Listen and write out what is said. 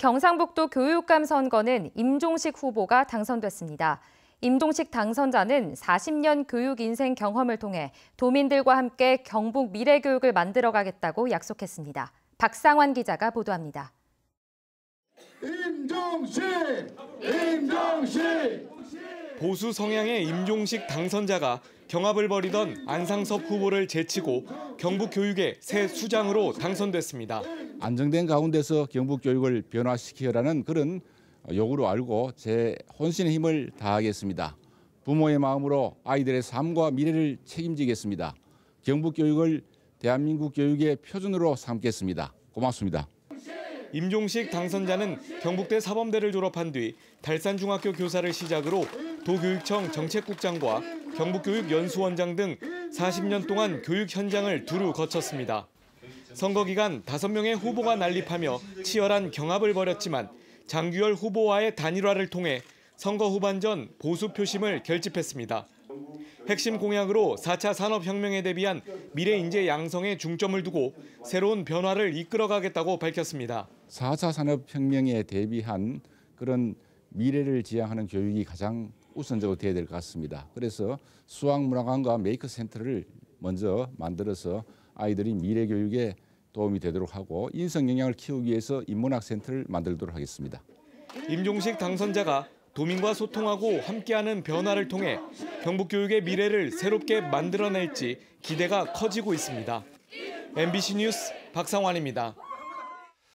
경상북도 교육감 선거는 임종식 후보가 당선됐습니다. 임종식 당선자는 40년 교육 인생 경험을 통해 도민들과 함께 경북 미래 교육을 만들어 가겠다고 약속했습니다. 박상환 기자가 보도합니다. 임종식! 임종식! 보수 성향의 임종식 당선자가 경합을 벌이던 안상섭 후보를 제치고 경북교육의 새 수장으로 당선됐습니다. 안정된 가운데서 경북교육을 변화시키라는 그런 요구로 알고 제 혼신의 힘을 다하겠습니다. 부모의 마음으로 아이들의 삶과 미래를 책임지겠습니다. 경북교육을 대한민국 교육의 표준으로 삼겠습니다. 고맙습니다. 임종식 당선자는 경북대 사범대를 졸업한 뒤 달산중학교 교사를 시작으로 도교육청 정책국장과 경북교육연수원장 등 40년 동안 교육 현장을 두루 거쳤습니다. 선거 기간 5명의 후보가 난립하며 치열한 경합을 벌였지만 장규열 후보와의 단일화를 통해 선거 후반전 보수 표심을 결집했습니다. 핵심 공약으로 4차 산업혁명에 대비한 미래 인재 양성에 중점을 두고 새로운 변화를 이끌어가겠다고 밝혔습니다. 4차 산업혁명에 대비한 그런 미래를 지향하는 교육이 가장 우선적으로 돼야 될 것 같습니다. 그래서 수학문화관과 메이크 센터를 먼저 만들어서 아이들이 미래 교육에 도움이 되도록 하고 인성 역량을 키우기 위해서 인문학 센터를 만들도록 하겠습니다. 임종식 당선자가 도민과 소통하고 함께하는 변화를 통해 경북 교육의 미래를 새롭게 만들어낼지 기대가 커지고 있습니다. MBC 뉴스 박상환입니다.